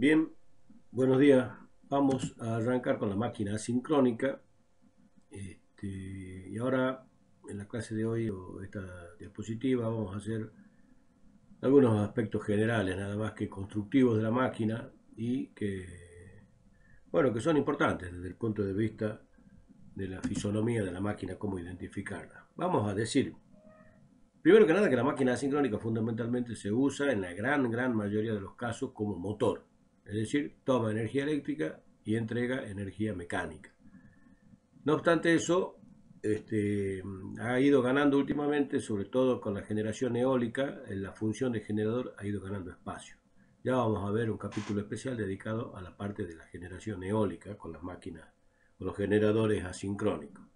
Bien, buenos días. Vamos a arrancar con la máquina asincrónica. Este, y ahora, en la clase de hoy, o esta diapositiva, vamos a hacer algunos aspectos generales, nada más que constructivos de la máquina y que, bueno, que son importantes desde el punto de vista de la fisonomía de la máquina, cómo identificarla. Vamos a decir, primero que nada, que la máquina asincrónica fundamentalmente se usa en la gran, gran mayoría de los casos como motor es decir, toma energía eléctrica y entrega energía mecánica. No obstante eso, este, ha ido ganando últimamente, sobre todo con la generación eólica, en la función de generador ha ido ganando espacio. Ya vamos a ver un capítulo especial dedicado a la parte de la generación eólica con las máquinas, con los generadores asincrónicos.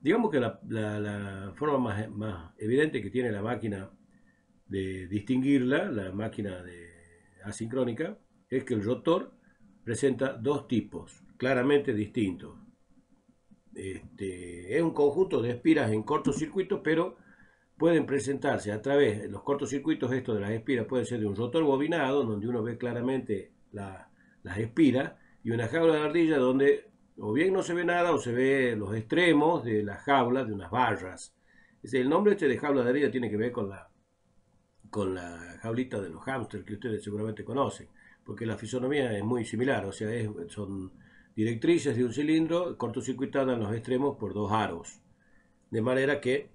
Digamos que la, forma más, evidente que tiene la máquina de distinguirla, la máquina asincrónica, es que el rotor presenta dos tipos claramente distintos. Este, es un conjunto de espiras en cortocircuito, pero pueden presentarse a través de los cortocircuitos, esto de las espiras puede ser de un rotor bobinado, donde uno ve claramente las espiras, y una jaula de ardilla donde o bien no se ve nada o se ve los extremos de las jaulas, de unas barras. el nombre este de jaula de ardilla tiene que ver con la, con la jaulita de los hámsters que ustedes seguramente conocen porque la fisonomía es muy similar, o sea, son directrices de un cilindro cortocircuitadas en los extremos por dos aros, de manera que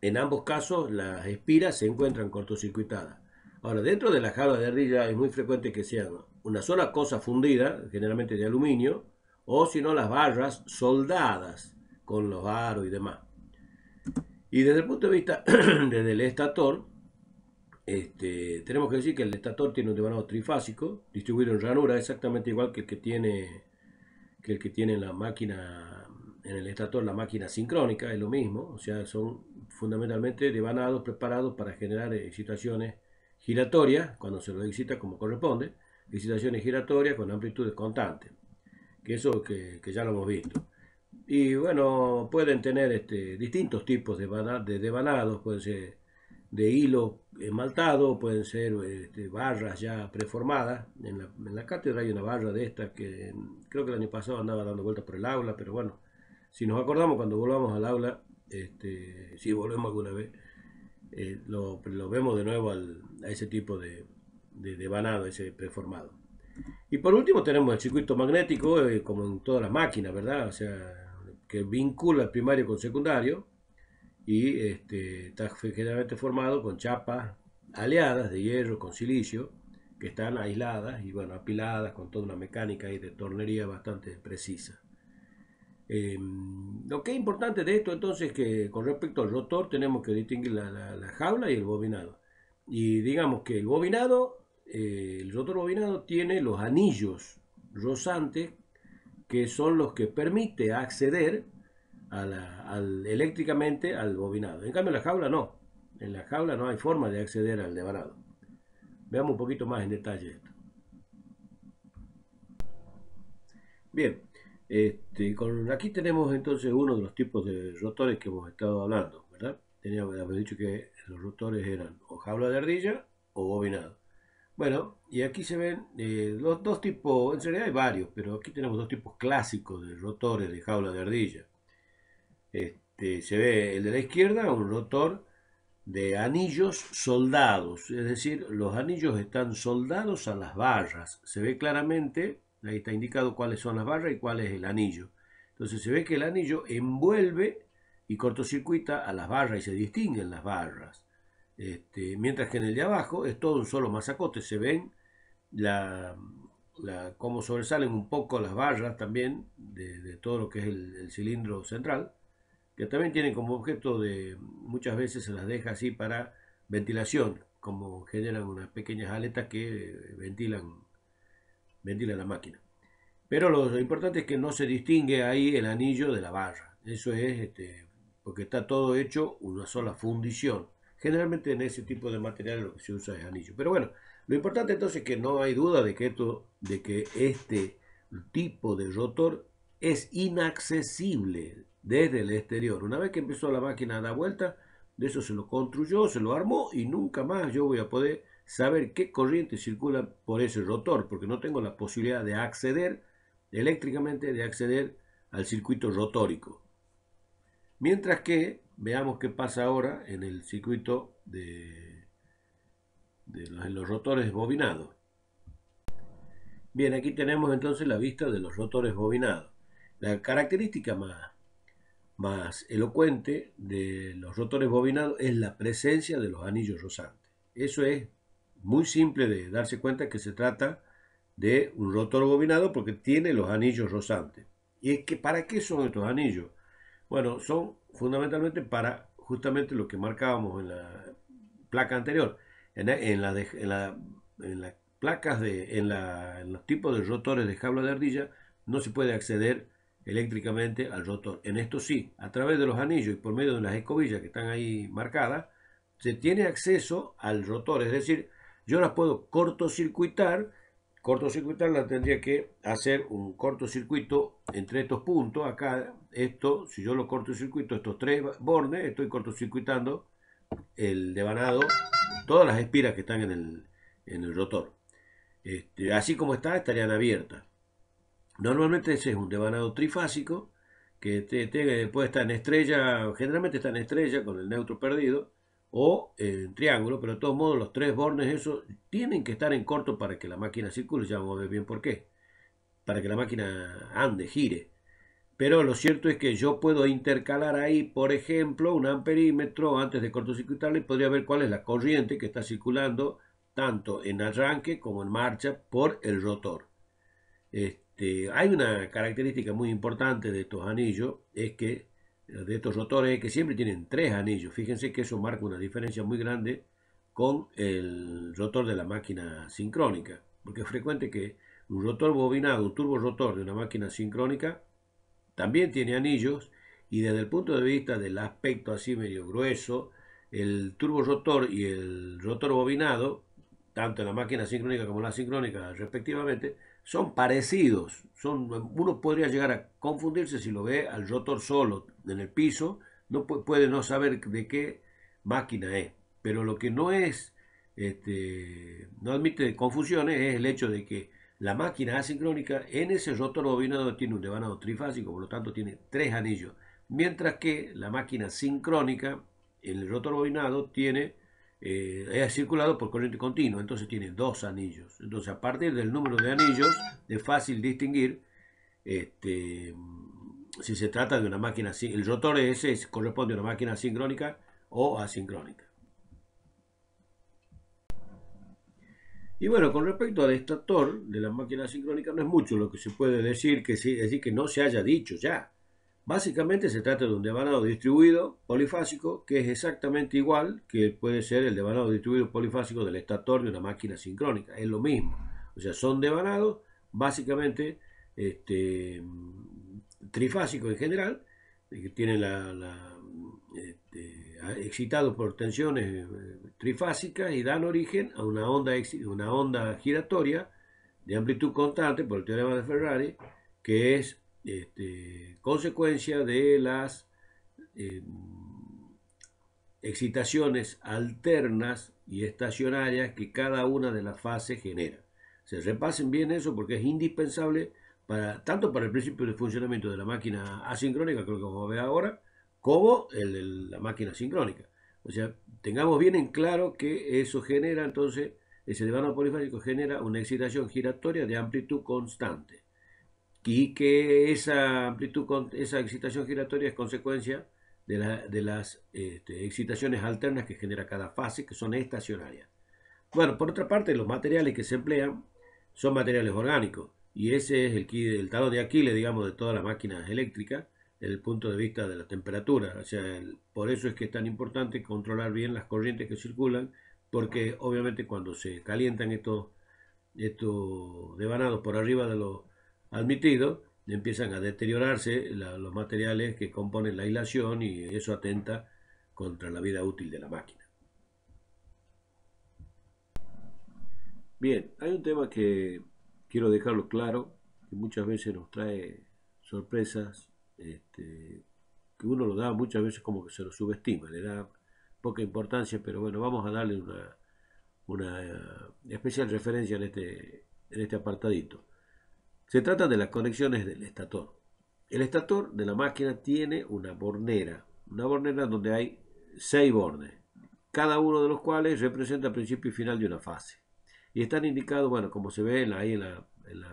en ambos casos las espiras se encuentran cortocircuitadas. Ahora, dentro de la jarra de ardilla es muy frecuente que sean una sola cosa fundida, generalmente de aluminio, o si no las barras soldadas con los aros y demás. Y desde el punto de vista del estator, este, tenemos que decir que el estator tiene un devanado trifásico, distribuido en ranura, exactamente igual que el que tiene, el que tiene la máquina, en el estator la máquina sincrónica, es lo mismo, o sea, son fundamentalmente devanados preparados para generar excitaciones giratorias, cuando se lo excita como corresponde, excitaciones giratorias con amplitudes constantes, que eso que, ya lo hemos visto. Y bueno, pueden tener este, distintos tipos de, de devanados, pueden ser de hilo esmaltado, pueden ser este, barras ya preformadas. En la, en la, cátedra hay una barra de estas que creo que el año pasado andaba dando vueltas por el aula, pero bueno, si nos acordamos cuando volvamos al aula, este, si volvemos alguna vez, eh, lo, lo, vemos de nuevo al, a ese tipo de, de, ese preformado. Y por último tenemos el circuito magnético, eh, como en todas las máquinas, ¿verdad? O sea, que vincula el primario con secundario, y este, está generalmente formado con chapas aleadas de hierro con silicio que están aisladas y bueno, apiladas con toda una mecánica y de tornería bastante precisa. Em, lo que es importante de esto entonces es que con respecto al rotor tenemos que distinguir la, la, jaula y el bobinado. Y digamos que el bobinado, eh, el rotor bobinado tiene los anillos rosantes que son los que permite acceder al, eléctricamente al bobinado. En cambio, en la jaula no. En la jaula no hay forma de acceder al devanado. Veamos un poquito más en detalle esto. Bien, este, aquí tenemos entonces uno de los tipos de rotores que hemos estado hablando, ¿verdad? habíamos dicho que los rotores eran o jaula de ardilla o bobinado. Bueno, y aquí se ven eh, los dos tipos, en realidad hay varios, pero aquí tenemos dos tipos clásicos de rotores de jaula de ardilla. Este, se ve el de la izquierda, un rotor de anillos soldados, es decir, los anillos están soldados a las barras. Se ve claramente, ahí está indicado cuáles son las barras y cuál es el anillo. Entonces se ve que el anillo envuelve y cortocircuita a las barras y se distinguen las barras. Este, mientras que en el de abajo es todo un solo masacote, se ven la, cómo sobresalen un poco las barras también de, todo lo que es el cilindro central también tienen como objeto de, muchas veces se las deja así para ventilación, como generan unas pequeñas aletas que eh, ventilan, ventilan la máquina. Pero lo, importante es que no se distingue ahí el anillo de la barra. Eso es este, porque está todo hecho una sola fundición. Generalmente en ese tipo de material lo que se usa es anillo. Pero bueno, lo importante entonces es que no hay duda de que, esto, de que este tipo de rotor es inaccesible desde el exterior. Una vez que empezó la máquina a dar vuelta, de eso se lo construyó, se lo armó y nunca más yo voy a poder saber qué corriente circula por ese rotor, porque no tengo la posibilidad de acceder eléctricamente, de acceder al circuito rotórico. Mientras que veamos qué pasa ahora en el circuito de, de los, los rotores bobinados. Bien, aquí tenemos entonces la vista de los rotores bobinados. La característica más más elocuente de los rotores bobinados es la presencia de los anillos rosantes. Eso es muy simple de darse cuenta que se trata de un rotor bobinado porque tiene los anillos rosantes. ¿Y es que para qué son estos anillos? Bueno, son fundamentalmente para justamente lo que marcábamos en la placa anterior, en, las placas de, en, los tipos de rotores de jaula de ardilla no se puede acceder eléctricamente al rotor. En esto sí, a través de los anillos y por medio de las escobillas que están ahí marcadas, se tiene acceso al rotor, es decir, yo las puedo cortocircuitar, cortocircuitar la tendría que hacer un cortocircuito entre estos puntos, acá, esto, si yo lo cortocircuito, estos tres bornes, estoy cortocircuitando el devanado, todas las espiras que están en el, rotor. Este, así como está, estarían abiertas. Normalmente ese es un devanado trifásico que puede estar en estrella, generalmente está en estrella con el neutro perdido o en triángulo, pero de todos modos los tres bornes eso tienen que estar en corto para que la máquina circule, ya vamos a ver bien por qué, para que la máquina ande, gire. Pero lo cierto es que yo puedo intercalar ahí, por ejemplo, un amperímetro antes de cortocircuitarle y podría ver cuál es la corriente que está circulando tanto en arranque como en marcha por el rotor. Este, este, hay una característica muy importante de estos anillos, es que eh, de estos rotores, es que siempre tienen tres anillos. Fíjense que eso marca una diferencia muy grande con el rotor de la máquina sincrónica, porque es frecuente que un rotor bobinado, un turbo rotor de una máquina sincrónica, también tiene anillos y desde el punto de vista del aspecto así medio grueso, el turbo rotor y el rotor bobinado, tanto en la máquina sincrónica como la sincrónica respectivamente, son parecidos. Son, uno podría llegar a confundirse si lo ve al rotor solo en el piso, no puede no saber de qué máquina es. Pero lo que no es, este, no admite confusiones, es el hecho de que la máquina asincrónica en ese rotor bobinado tiene un devanado trifásico, por lo tanto tiene tres anillos. Mientras que la máquina sincrónica en el rotor bobinado tiene eh, es circulado por corriente continua, entonces tiene dos anillos. Entonces, a partir del número de anillos, es fácil distinguir este, si se trata de una máquina, el rotor ese corresponde a una máquina sincrónica o asincrónica. Y bueno, con respecto al estator de la máquina sincrónica, no es mucho lo que se puede decir que, sí, es decir, que no se haya dicho ya. Básicamente se trata de un devanado distribuido polifásico que es exactamente igual que puede ser el devanado distribuido polifásico del estator de una máquina sincrónica. Es lo mismo. O sea, son devanados básicamente este, trifásicos en general, eh, que tienen la, este, excitados por tensiones eh, trifásicas y dan origen a una onda, una onda giratoria de amplitud constante por el teorema de Ferrari, que es este, consecuencia de las em, excitaciones alternas y estacionarias que cada una de las fases genera. Se repasen bien eso porque es indispensable para, tanto para el principio de funcionamiento de la máquina asincrónica, creo que vamos a ver ahora, como el, de la máquina sincrónica. O sea, tengamos bien en claro que eso genera, entonces, ese levano polifásico genera una excitación giratoria de amplitud constante y que esa amplitud, esa excitación giratoria es consecuencia de, las este, excitaciones alternas que genera cada fase, que son estacionarias. Bueno, por otra parte, los materiales que se emplean son materiales orgánicos, y ese es el, talón de Aquiles, digamos, de todas las máquinas eléctricas, desde el punto de vista de la temperatura. O sea, por eso es que es tan importante controlar bien las corrientes que circulan, porque obviamente cuando se calientan estos, estos devanados por arriba de los admitido, empiezan a deteriorarse los materiales que componen la aislación y eso atenta contra la vida útil de la máquina. Bien, hay un tema que quiero dejarlo claro, que muchas veces nos trae sorpresas, este, que uno lo da muchas veces como que se lo subestima, le da poca importancia, pero bueno, vamos a darle una, una eh, especial referencia en este, en este apartadito. Se trata de las conexiones del estator. El estator de la máquina tiene una bornera, una bornera donde hay seis bornes, cada uno de los cuales representa el principio y final de una fase. Y están indicados, bueno, como se ve ahí en la,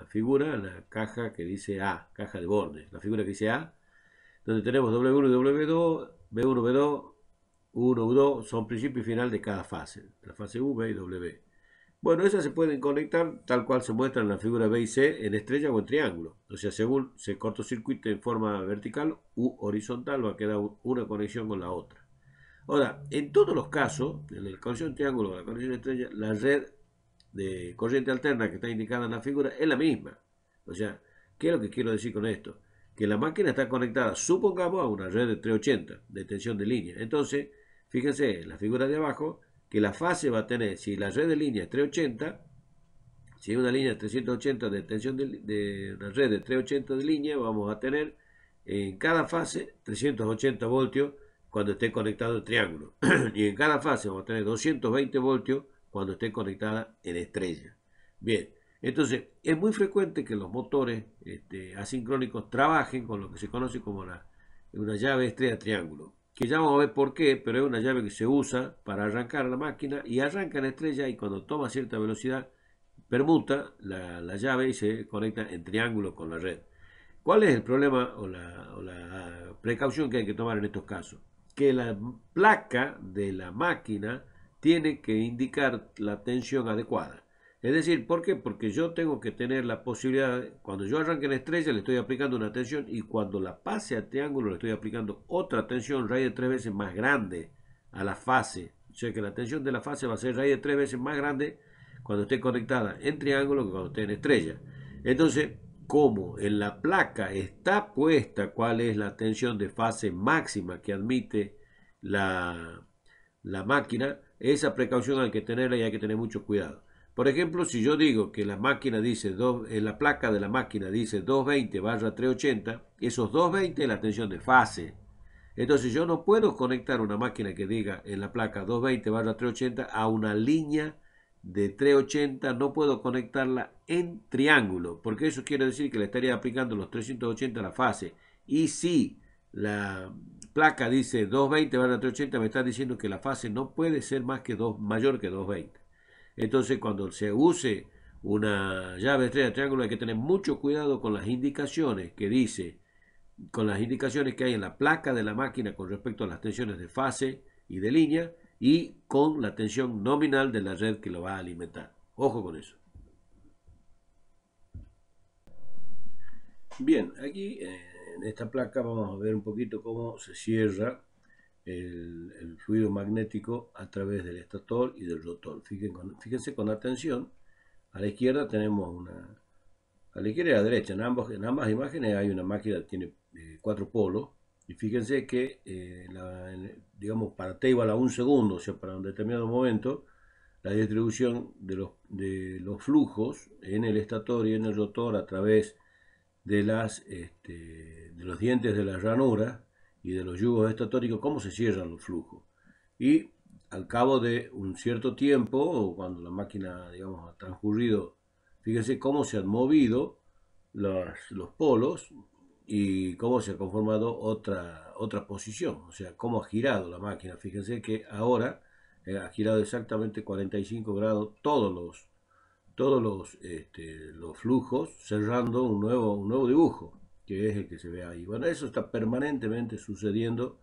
figura, en la caja que dice A, caja de bornes, la figura que dice A, donde tenemos W1 y W2, B1, B2, 1, U2, u son principio y final de cada fase, la fase V y W. Bueno, esas se pueden conectar tal cual se muestra en la figura B y C en estrella o en triángulo. O sea, según se circuito en forma vertical u horizontal, va a quedar una conexión con la otra. Ahora, en todos los casos, en la conexión triángulo o la conexión estrella, la red de corriente alterna que está indicada en la figura es la misma. O sea, ¿qué es lo que quiero decir con esto? Que la máquina está conectada, supongamos, a una red de 380 de tensión de línea. Entonces, fíjense, en la figura de abajo, que la fase va a tener, si la red de línea es 380, si hay una línea 380 de tensión de, la una red de 380 de línea, vamos a tener en cada fase 380 voltios cuando esté conectado el triángulo. y en cada fase vamos a tener 220 voltios cuando esté conectada en estrella. Bien, entonces es muy frecuente que los motores este, asincrónicos trabajen con lo que se conoce como la, una llave estrella triángulo que ya vamos a ver por qué, pero es una llave que se usa para arrancar la máquina y arranca la estrella y cuando toma cierta velocidad permuta la, llave y se conecta en triángulo con la red. ¿Cuál es el problema o la precaución que hay que tomar en estos casos? Que la placa de la máquina tiene que indicar la tensión adecuada. Es decir, ¿por qué? Porque yo tengo que tener la posibilidad, cuando yo arranque en estrella le estoy aplicando una tensión y cuando la pase a triángulo le estoy aplicando otra tensión raíz de tres veces más grande a la fase. O sea que la tensión de la fase va a ser raíz de tres veces más grande cuando esté conectada en triángulo que cuando esté en estrella. Entonces, como en la placa está puesta cuál es la tensión de fase máxima que admite la, la máquina, esa precaución hay que tenerla y hay que tener mucho cuidado. Por ejemplo, si yo digo que la máquina dice, eh, la placa de la máquina dice 220 barra 380, esos 220 es la tensión de fase. Entonces yo no puedo conectar una máquina que diga en la placa 220 barra 380 a una línea de 380, no puedo conectarla en triángulo, porque eso quiere decir que le estaría aplicando los 380 a la fase. Y si la placa dice 220 barra 380, me está diciendo que la fase no puede ser más que 2, mayor que 220. Entonces, cuando se use una llave estrella triángulo, hay que tener mucho cuidado con las indicaciones que dice, con las indicaciones que hay en la placa de la máquina con respecto a las tensiones de fase y de línea y con la tensión nominal de la red que lo va a alimentar. Ojo con eso. Bien, aquí eh, en esta placa vamos a ver un poquito cómo se cierra el, fluido magnético a través del estator y del rotor. Fíjense con, atención, a la izquierda tenemos una... A la izquierda y a la derecha, en, ambas imágenes hay una máquina que tiene eh, cuatro polos, y fíjense que, eh, digamos, para T igual a un segundo, o sea, para un determinado momento, la distribución de los, de los flujos en el estator y en el rotor a través de, las, este, de los dientes de las ranuras y de los yugos estatóricos, cómo se cierran los flujos. Y al cabo de un cierto tiempo, o cuando la máquina, digamos, ha transcurrido, fíjense cómo se han movido los, polos y cómo se ha conformado otra, otra posición, o sea, cómo ha girado la máquina. Fíjense que ahora eh, ha girado exactamente 45 grados todos los, todos este, los flujos, cerrando un nuevo, un nuevo dibujo que es el que se ve ahí. Bueno, eso está permanentemente sucediendo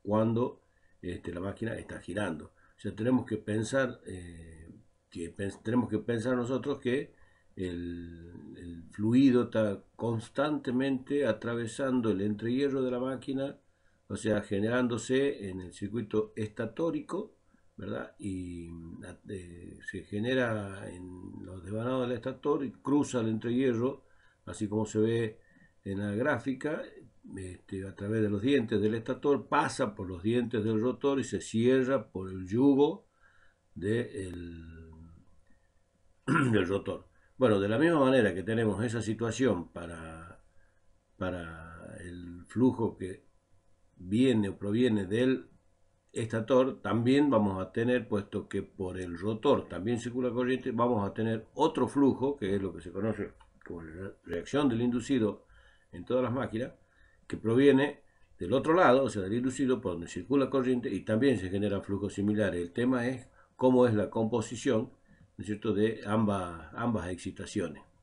cuando este, la máquina está girando. O sea, tenemos que pensar, eh, que tenemos que pensar nosotros que el, fluido está constantemente atravesando el entrehierro de la máquina, o sea, generándose en el circuito estatórico, ¿verdad? Y eh, se genera en los devanados del estator y cruza el entrehierro, así como se ve en la gráfica, este, a través de los dientes del estator, pasa por los dientes del rotor y se cierra por el yugo de el, del rotor. Bueno, de la misma manera que tenemos esa situación para, para el flujo que viene o proviene del estator, también vamos a tener, puesto que por el rotor también circula corriente, vamos a tener otro flujo, que es lo que se conoce como la reacción del inducido en todas las máquinas, que proviene del otro lado, o sea, del ilúcido, por donde circula corriente y también se generan flujos similares. El tema es cómo es la composición cierto? de ambas, ambas excitaciones.